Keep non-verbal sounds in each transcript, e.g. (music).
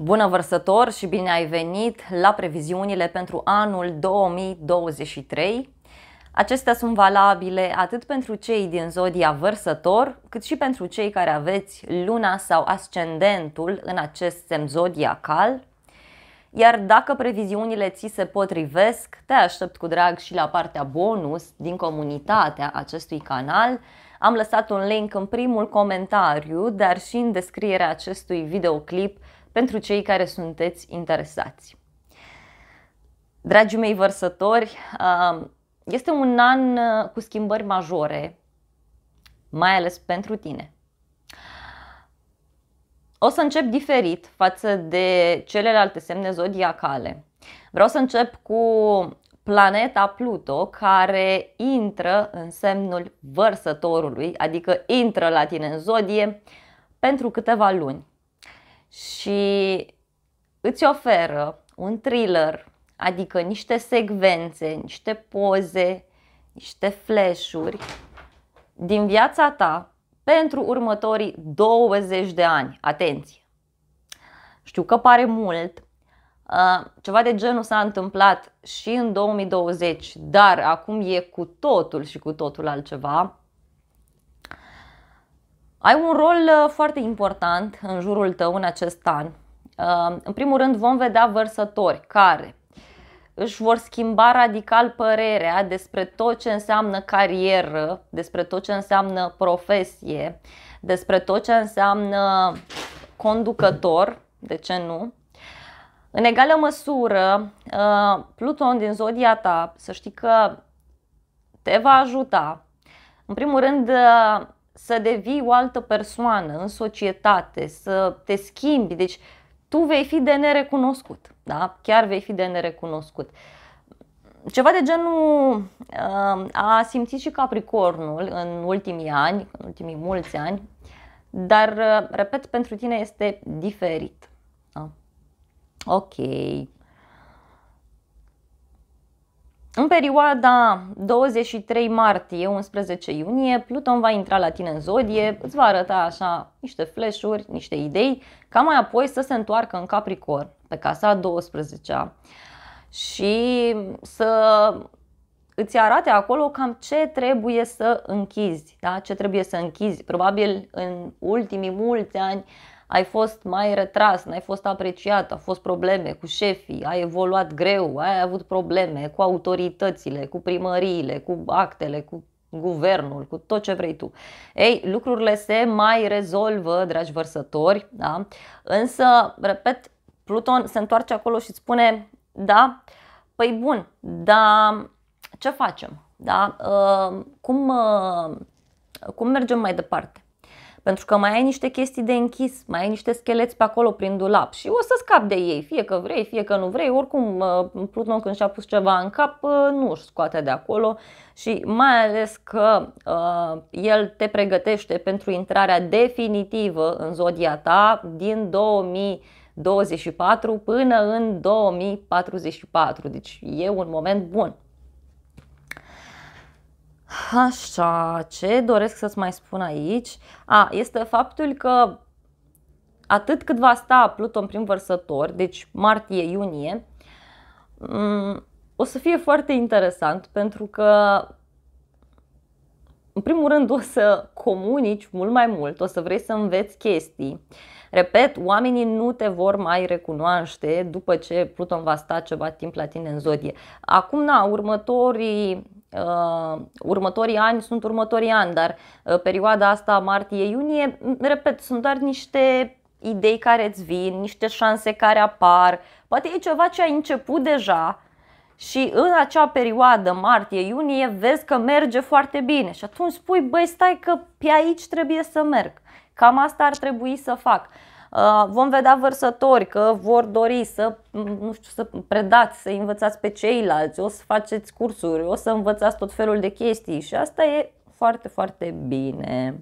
Bună vărsător și bine ai venit la previziunile pentru anul 2023. Acestea sunt valabile atât pentru cei din zodia vărsător, cât și pentru cei care aveți luna sau ascendentul în acest semn zodiacal. Iar dacă previziunile ți se potrivesc, te aștept cu drag și la partea bonus din comunitatea acestui canal. Am lăsat un link în primul comentariu, dar și în descrierea acestui videoclip pentru cei care sunteți interesați. Dragii mei vărsători, um, este un an uh, cu schimbări majore, mai ales pentru tine. O să încep diferit față de celelalte semne zodiacale. Vreau să încep cu planeta Pluto care intră în semnul vărsătorului, adică intră la tine în zodie pentru câteva luni și îți oferă un thriller, adică niște secvențe, niște poze, niște flash-uri din viața ta pentru următorii 20 de ani. Atenție! Știu că pare mult, ceva de genul s-a întâmplat și în 2020, dar acum e cu totul și cu totul altceva. Ai un rol uh, foarte important în jurul tău în acest an. Uh, în primul rând vom vedea vărsători care își vor schimba radical părerea despre tot ce înseamnă carieră, despre tot ce înseamnă profesie, despre tot ce înseamnă conducător, de ce nu. În egală măsură, uh, Pluton din zodia ta, să știi că te va ajuta. În primul rând, să devii o altă persoană în societate, să te schimbi, deci tu vei fi de nerecunoscut, da? Chiar vei fi de nerecunoscut. Ceva de genul uh, a simțit și Capricornul în ultimii ani, în ultimii mulți ani, dar, uh, repet, pentru tine este diferit. Da? Ok. În perioada 23 martie-11 iunie, Pluton va intra la tine în zodie, îți va arăta așa niște flash niște idei, ca mai apoi să se întoarcă în Capricorn, pe casa 12-a și să îți arate acolo cam ce trebuie să închizi, da? ce trebuie să închizi. Probabil în ultimii mulți ani ai fost mai retras, n-ai fost apreciat, au fost probleme cu șefii, ai evoluat greu, ai avut probleme cu autoritățile, cu primăriile, cu actele, cu guvernul, cu tot ce vrei tu. Ei, lucrurile se mai rezolvă, dragi vărsători, da? însă, repet, Pluton se întoarce acolo și îți spune, da, păi bun, dar ce facem? Da? Ă, cum, ă, cum mergem mai departe? Pentru că mai ai niște chestii de închis, mai ai niște scheleți pe acolo prin dulap și o să scap de ei, fie că vrei, fie că nu vrei. Oricum, uh, Pluton când și-a pus ceva în cap, uh, nu își scoate de acolo și mai ales că uh, el te pregătește pentru intrarea definitivă în zodia ta din 2000 24 până în 2044. Deci e un moment bun. Așa, ce doresc să-ți mai spun aici? A, este faptul că atât cât va sta Pluton prin vărsător, deci martie-iunie, mm, o să fie foarte interesant pentru că în primul rând o să comunici mult mai mult, o să vrei să înveți chestii. Repet, oamenii nu te vor mai recunoaște după ce Pluton va sta ceva timp la tine în zodie. Acum, na, următorii Uh, următorii ani sunt următorii ani, dar uh, perioada asta martie-iunie, repet, sunt doar niște idei care îți vin, niște șanse care apar, poate e ceva ce ai început deja și în acea perioadă, martie-iunie, vezi că merge foarte bine și atunci spui, băi, stai că pe aici trebuie să merg. Cam asta ar trebui să fac. Uh, Uh, vom vedea vărsători că vor dori să, nu știu, să predați, să învățați pe ceilalți, o să faceți cursuri, o să învățați tot felul de chestii și asta e foarte, foarte bine.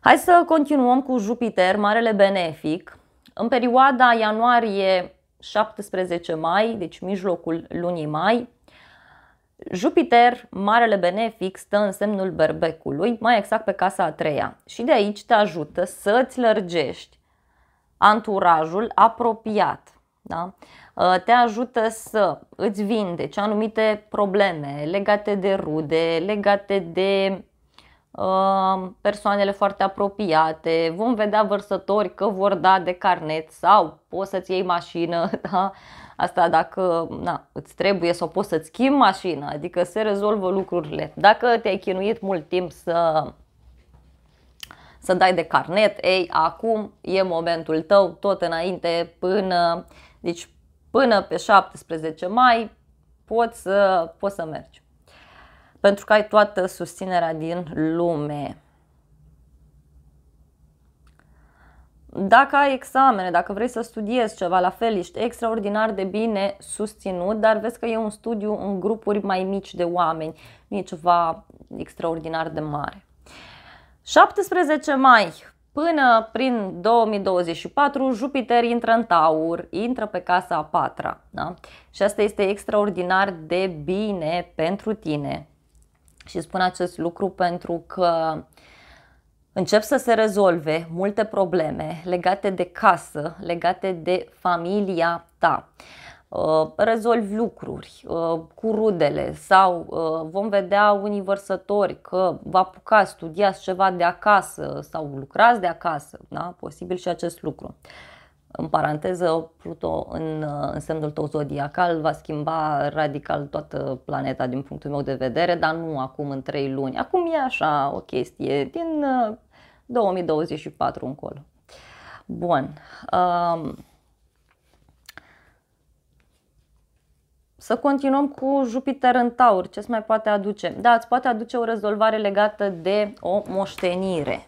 Hai să continuăm cu Jupiter, marele benefic. În perioada ianuarie 17 mai, deci mijlocul lunii mai, Jupiter, marele benefic, stă în semnul berbecului, mai exact pe casa a treia și de aici te ajută să îți lărgești anturajul apropiat. Da? Ă, te ajută să îți vindeci anumite probleme legate de rude, legate de ă, persoanele foarte apropiate, vom vedea vărsători că vor da de carnet sau poți să-ți iei mașină, (laughs) da? Asta dacă na, îți trebuie o poți să-ți schimbi mașina, adică se rezolvă lucrurile. Dacă te-ai chinuit mult timp să să dai de carnet, ei, acum e momentul tău, tot înainte, până, deci până pe 17 mai poți poți să mergi. Pentru că ai toată susținerea din lume. Dacă ai examene, dacă vrei să studiezi ceva, la fel ești extraordinar de bine susținut, dar vezi că e un studiu în grupuri mai mici de oameni, nu e ceva extraordinar de mare. 17 mai, Până prin 2024, Jupiter intră în Taur, intră pe casa a patra. Da? Și asta este extraordinar de bine pentru tine. Și spun acest lucru pentru că Încep să se rezolve multe probleme legate de casă, legate de familia ta. Uh, rezolvi lucruri uh, cu rudele sau uh, vom vedea unii vărsători că vă apucați, studiați ceva de acasă sau lucrați de acasă, da? posibil și acest lucru. În paranteză, Pluto în, uh, în semnul tău zodiacal va schimba radical toată planeta din punctul meu de vedere, dar nu acum în trei luni. Acum e așa o chestie din 2024 uh, încolo. Bun. Um, Să continuăm cu Jupiter în Taur. Ce se mai poate aduce? Da, îți poate aduce o rezolvare legată de o moștenire.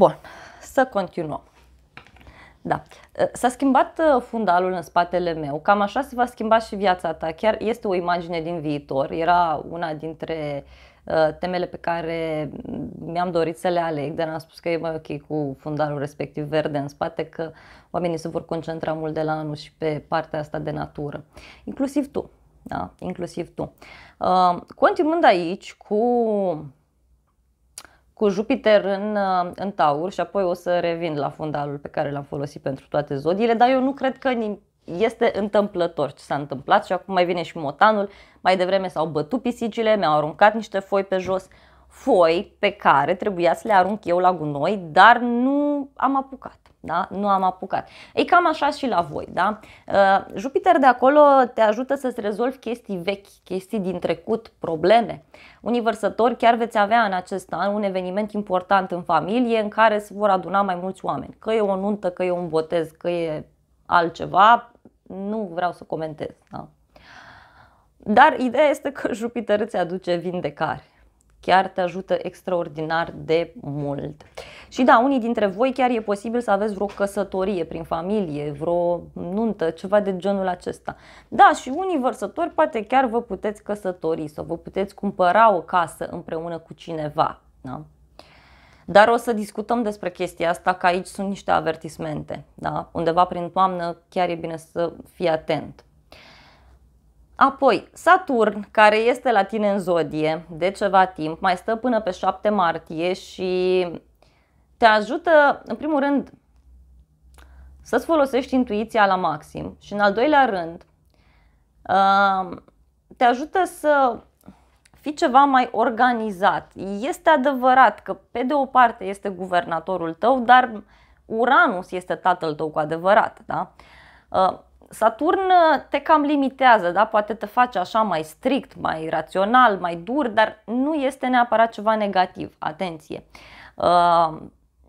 Bun, să continuăm. Da. Uh, s-a schimbat uh, fundalul în spatele meu, cam așa se va schimba și viața ta. Chiar este o imagine din viitor, era una dintre uh, temele pe care mi-am dorit să le aleg, dar am spus că e mai ok cu fundalul respectiv verde în spate, că oamenii se vor concentra mult de la anul și pe partea asta de natură, inclusiv tu. Da, inclusiv tu. Continuând aici cu cu Jupiter în, uh, în Taur și apoi o să revin la fundalul pe care l-am folosit pentru toate zodiile, dar eu nu cred că este întâmplător ce s-a întâmplat și acum mai vine și motanul, mai devreme s-au bătut pisicile, mi-au aruncat niște foi pe jos, foi pe care trebuia să le arunc eu la gunoi, dar nu am apucat. Da? Nu am apucat. E cam așa și la voi. Da? Uh, Jupiter de acolo te ajută să-ți rezolvi chestii vechi, chestii din trecut, probleme. Universători chiar veți avea în acest an un eveniment important în familie în care se vor aduna mai mulți oameni. Că e o nuntă, că e un botez, că e altceva, nu vreau să comentez. Da? Dar ideea este că Jupiter îți aduce vindecare chiar te ajută extraordinar de mult. Și da, unii dintre voi chiar e posibil să aveți vreo căsătorie prin familie, vreo nuntă, ceva de genul acesta. Da, și unii vărsători poate chiar vă puteți căsători sau vă puteți cumpăra o casă împreună cu cineva. Da? Dar o să discutăm despre chestia asta, că aici sunt niște avertismente. Da? Undeva prin toamnă chiar e bine să fii atent. Apoi, Saturn, care este la tine în zodie de ceva timp, mai stă până pe 7 martie și te ajută, în primul rând, să-ți folosești intuiția la maxim și, în al doilea rând, uh, te ajută să fii ceva mai organizat. Este adevărat că, pe de o parte, este guvernatorul tău, dar Uranus este tatăl tău cu adevărat, da? Uh, Saturn uh, te cam limitează, da? poate te face așa mai strict, mai rațional, mai dur, dar nu este neapărat ceva negativ. Atenție! Uh,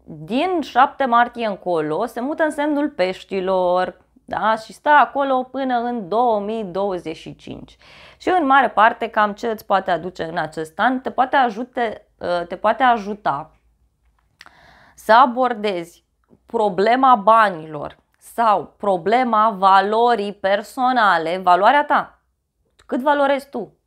din 7 martie încolo se mută în semnul peștilor, da? și stă acolo până în 2025. Și în mare parte cam ce îți poate aduce în acest an, te poate, ajute, uh, te poate ajuta să abordezi problema banilor, sau problema valorii personale, valoarea ta. Cât valorezi tu?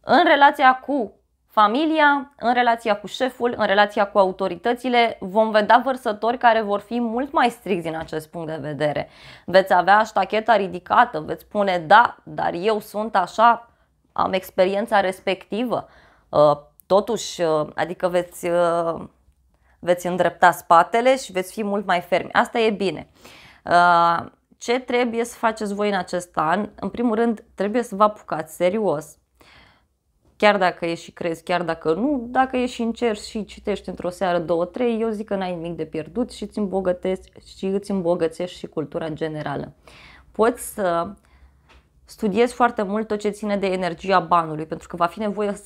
În relația cu familia, în relația cu șeful, în relația cu autoritățile, vom vedea vărsători care vor fi mult mai stricți din acest punct de vedere. Veți avea ștacheta ridicată, veți spune da, dar eu sunt așa, am experiența respectivă. Uh, totuși, uh, adică veți uh, veți îndrepta spatele și veți fi mult mai fermi. Asta e bine. Uh, ce trebuie să faceți voi în acest an? În primul rând, trebuie să vă apucați serios. Chiar dacă e și crezi, chiar dacă nu, dacă e și încerci și citești într-o seară, două, trei, eu zic că n-ai nimic de pierdut și îți îmbogătești și îți îmbogățești și cultura generală. Poți să studiezi foarte mult tot ce ține de energia banului, pentru că va fi nevoie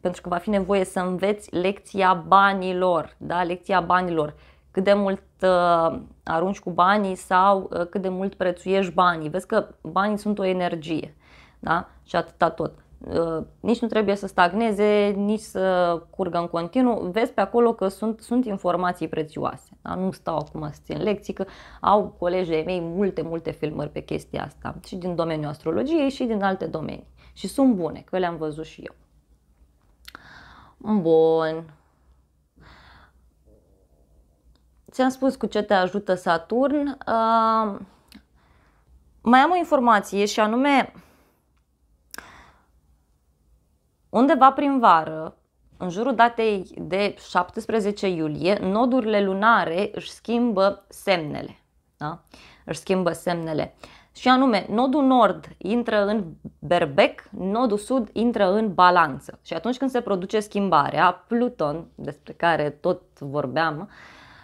pentru că va fi nevoie să înveți lecția banilor, da? lecția banilor, cât de mult uh, arunci cu banii sau uh, cât de mult prețuiești banii. Vezi că banii sunt o energie da? și atâta tot. Uh, nici nu trebuie să stagneze, nici să curgă în continuu. Vezi pe acolo că sunt, sunt informații prețioase. Da? Nu stau acum să țin lecții, că au colegii mei multe, multe filmări pe chestia asta, și din domeniul astrologiei și din alte domenii. Și sunt bune, că le-am văzut și eu. Mm, bun. Ți-am spus cu ce te ajută Saturn. Uh, mai am o informație și anume undeva prin vară, în jurul datei de 17 iulie, nodurile lunare își schimbă semnele. Da? Își schimbă semnele. Uh, și anume nodul nord intră în berbec, nodul sud intră în balanță și atunci când se produce schimbarea, Pluton, despre care tot vorbeam,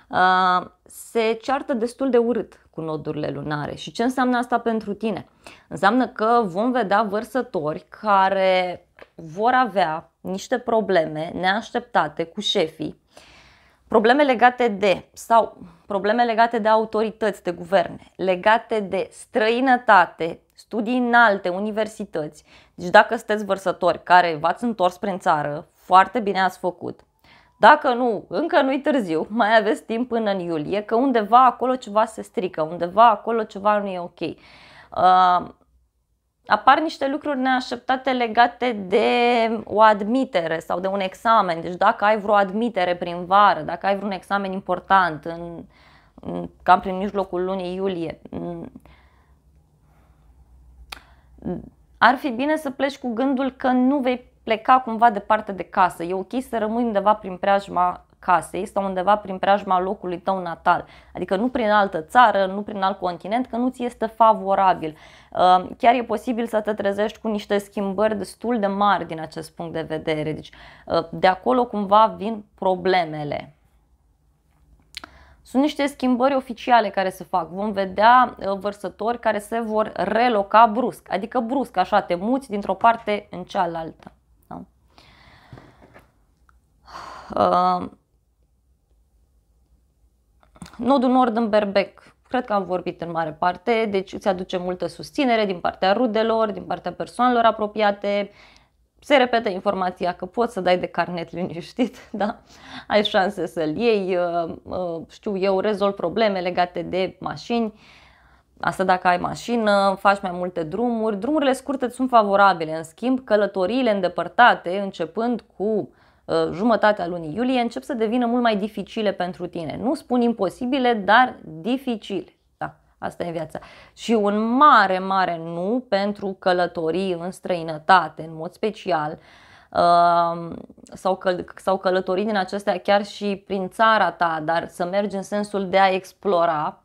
uh, se ceartă destul de urât cu nodurile lunare și ce înseamnă asta pentru tine? Înseamnă că vom vedea vărsători care vor avea niște probleme neașteptate cu șefii Probleme legate de sau probleme legate de autorități, de guverne, legate de străinătate, studii înalte, universități. Deci dacă sunteți vărsători care v-ați întors prin țară, foarte bine ați făcut. Dacă nu, încă nu-i târziu, (laughs) mai aveți timp până în iulie, că undeva acolo ceva se strică, undeva acolo ceva nu e ok. Uh, apar niște lucruri neașteptate legate de o admitere sau de un examen. Deci dacă ai vreo admitere prin vară, dacă ai vreun examen important în, în cam prin mijlocul lunii iulie, mm, ar fi bine să pleci cu gândul că nu vei pleca cumva departe de casă. E ok să rămâi undeva prin preajma casei sau undeva prin preajma locului tău natal. Adică nu prin altă țară, nu prin alt continent, că nu ți este favorabil. Uh, chiar e posibil să te trezești cu niște schimbări destul de mari din acest punct de vedere. Deci uh, de acolo cumva vin problemele. Sunt niște schimbări oficiale care se fac. Vom vedea uh, vărsători care se vor reloca brusc, adică brusc, așa te muți dintr-o parte în cealaltă. Da? Nodul Nord în Berbec, cred că am vorbit în mare parte, deci îți aduce multă susținere din partea rudelor, din partea persoanelor apropiate, se repetă informația că poți să dai de carnet liniștit, (laughs) da? ai șanse să-l iei, uh, uh, știu eu, rezolv probleme legate de mașini, asta dacă ai mașină, faci mai multe drumuri. Drumurile scurte sunt favorabile, în schimb călătoriile îndepărtate, începând cu Uh, jumătatea lunii iulie încep să devină mult mai dificile pentru tine. Nu spun imposibile, dar dificile. Da, asta e viața. Și un mare, mare nu pentru călătorii în străinătate, în mod special, uh, sau, căl- sau călătorii din acestea chiar și prin țara ta, dar să mergi în sensul de a explora,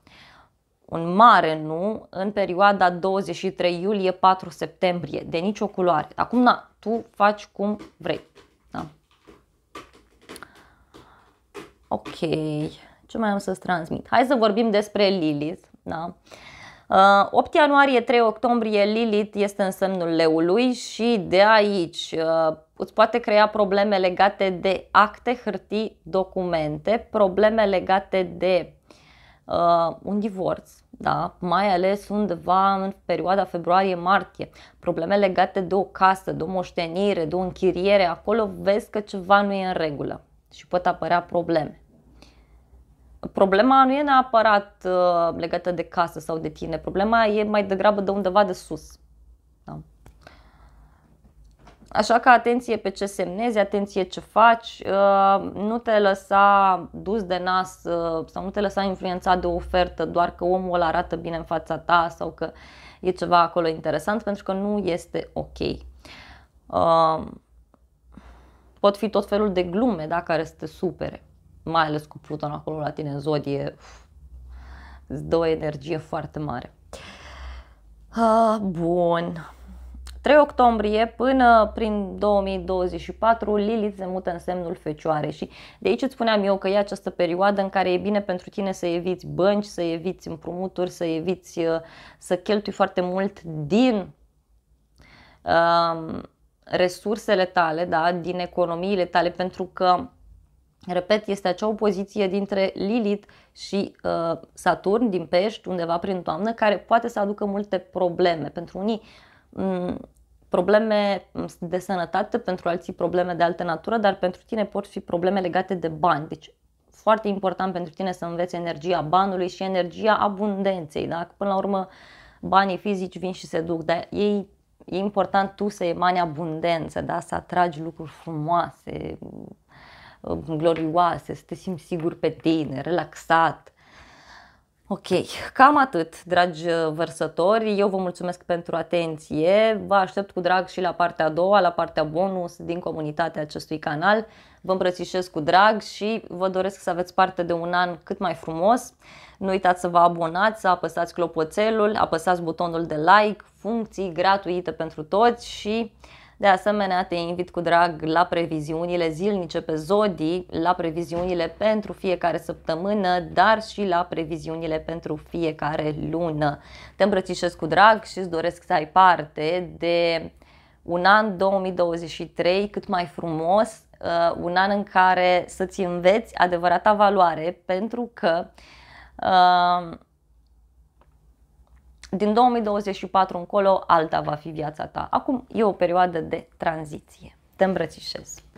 un mare nu în perioada 23 iulie 4 septembrie, de nicio culoare. Acum, na, tu faci cum vrei. Ok, ce mai am să-ți transmit? Hai să vorbim despre Lilith. Da? 8 uh, ianuarie, 3 octombrie, Lilith este în semnul leului și de aici uh, îți poate crea probleme legate de acte, hârtii, documente, probleme legate de uh, un divorț, da? mai ales undeva în perioada februarie-martie, probleme legate de o casă, de o moștenire, de o închiriere, acolo vezi că ceva nu e în regulă și pot apărea probleme. Problema nu e neapărat uh, legată de casă sau de tine, problema e mai degrabă de undeva de sus. Da? Așa că atenție pe ce semnezi, atenție ce faci, uh, nu te lăsa dus de nas uh, sau nu te lăsa influențat de o ofertă doar că omul arată bine în fața ta sau că e ceva acolo interesant pentru că nu este ok. Uh, pot fi tot felul de glume da, care să te supere, mai ales cu Pluton acolo la tine în zodie, uf, îți dă o energie foarte mare. Ah, bun. 3 octombrie până prin 2024 Lilith se mută în semnul fecioare și de aici îți spuneam eu că e această perioadă în care e bine pentru tine să eviți bănci, să eviți împrumuturi, să eviți uh, să cheltui foarte mult din um, resursele tale, da, din economiile tale, pentru că, repet, este acea opoziție dintre Lilith și uh, Saturn din pești, undeva prin toamnă, care poate să aducă multe probleme. Pentru unii, um, probleme de sănătate, pentru alții probleme de altă natură, dar pentru tine pot fi probleme legate de bani. Deci foarte important pentru tine să înveți energia banului și energia abundenței. Da? Până la urmă, banii fizici vin și se duc, dar ei e important tu să emani abundență, da? să atragi lucruri frumoase, mm, glorioase, să te simți sigur pe tine, relaxat. Ok, cam atât, dragi uh, vărsători. Eu vă mulțumesc pentru atenție. Vă aștept cu drag și la partea a doua, la partea bonus din comunitatea acestui canal. Vă îmbrățișez cu drag și vă doresc să aveți parte de un an cât mai frumos. Nu uitați să vă abonați, să apăsați clopoțelul, apăsați butonul de like, funcții gratuite pentru toți și de asemenea, te invit cu drag la previziunile zilnice pe Zodi, la previziunile pentru fiecare săptămână, dar și la previziunile pentru fiecare lună. Te îmbrățișez cu drag și îți doresc să ai parte de un an 2023 cât mai frumos, uh, un an în care să-ți înveți adevărata valoare, pentru că din 2024 încolo, alta va fi viața ta. Acum e o perioadă de tranziție. Te îmbrățișez.